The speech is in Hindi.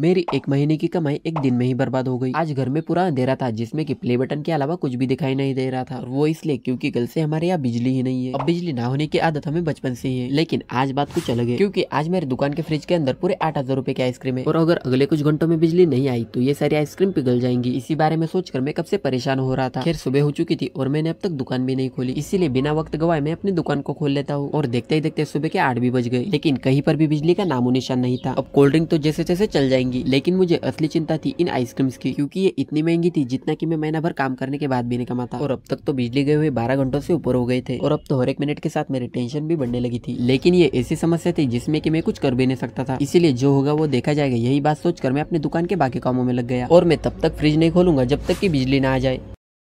मेरी एक महीने की कमाई एक दिन में ही बर्बाद हो गई आज घर में पूरा अंधेरा था जिसमें कि प्ले बटन के अलावा कुछ भी दिखाई नहीं दे रहा था और वो इसलिए क्योंकि कल से हमारे यहाँ बिजली ही नहीं है अब बिजली ना होने की आदत हमें बचपन से ही है लेकिन आज बात कुछ अलग है क्योंकि आज मेरे दुकान के फ्रिज के अंदर पूरे आठ हजार रूपए की आइसक्रीम है और अगर अगले कुछ घंटों में बिजली नहीं आई तो ये सारी आइसक्रीम पिघल जाएंगी इसी बारे में सोचकर मैं कब से परेशान हो रहा था फिर सुबह हो चुकी थी और मैंने अब तक दुकान भी नहीं खोली इसीलिए बिना वक्त गवाए मैं अपनी दुकान को खोल लेता हूँ और देखते ही देखते सुबह के आठ भी बज गए लेकिन कहीं पर भी बिजली का नामो निशान नहीं था अब कोल्ड ड्रिंक तो जैसे जैसे चल जाएगी जाएंगी लेकिन मुझे असली चिंता थी इन आइसक्रीम्स की क्योंकि ये इतनी महंगी थी जितना की मैं महीना भर काम करने के बाद भी नहीं कमाता और अब तक तो बिजली गए हुए बारह घंटों से ऊपर हो गए थे और अब तो हर एक मिनट के साथ मेरी टेंशन भी बढ़ने लगी थी लेकिन ये ऐसी समस्या थी जिसमें की मैं कुछ कर भी नहीं सकता था इसीलिए जो होगा वो देखा जाएगा यही बात सोचकर मैं अपने दुकान के बाकी कामों में लग गया और मैं तब तक फ्रिज नहीं खोलूंगा जब तक की बिजली ना आ जाए